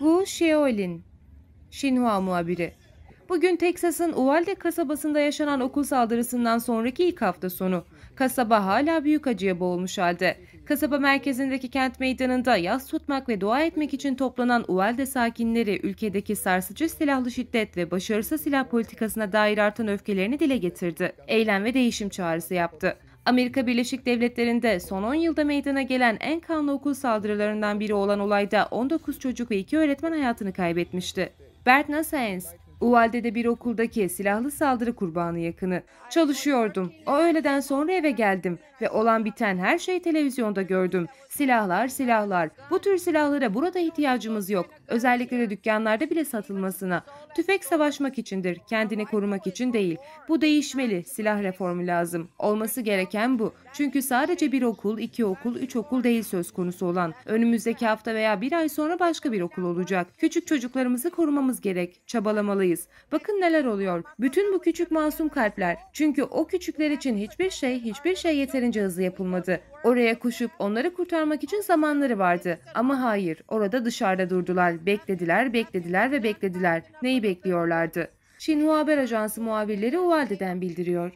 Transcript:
Wu Xiaolin, Şinhua muhabiri. Bugün Teksas'ın Uvalde kasabasında yaşanan okul saldırısından sonraki ilk hafta sonu. Kasaba hala büyük acıya boğulmuş halde. Kasaba merkezindeki kent meydanında yaz tutmak ve dua etmek için toplanan Uvalde sakinleri ülkedeki sarsıcı silahlı şiddet ve başarısız silah politikasına dair artan öfkelerini dile getirdi. Eylem ve değişim çağrısı yaptı. Amerika Birleşik Devletleri'nde son 10 yılda meydana gelen en kanlı okul saldırılarından biri olan olayda 19 çocuk ve 2 öğretmen hayatını kaybetmişti. Bert Nassens, Uvalde'de bir okuldaki silahlı saldırı kurbanı yakını. Çalışıyordum. O öğleden sonra eve geldim ve olan biten her şeyi televizyonda gördüm. Silahlar, silahlar. Bu tür silahlara burada ihtiyacımız yok. Özellikle de dükkanlarda bile satılmasına. Tüfek savaşmak içindir, kendini korumak için değil. Bu değişmeli. Silah reformu lazım. Olması gereken bu. Çünkü sadece bir okul, iki okul, üç okul değil söz konusu olan. Önümüzdeki hafta veya bir ay sonra başka bir okul olacak. Küçük çocuklarımızı korumamız gerek. Çabalamalıyız durumdayız. Bakın neler oluyor. Bütün bu küçük masum kalpler. Çünkü o küçükler için hiçbir şey, hiçbir şey yeterince hızlı yapılmadı. Oraya koşup onları kurtarmak için zamanları vardı. Ama hayır, orada dışarıda durdular. Beklediler, beklediler ve beklediler. Neyi bekliyorlardı? Çin Haber Ajansı muhabirleri o bildiriyor.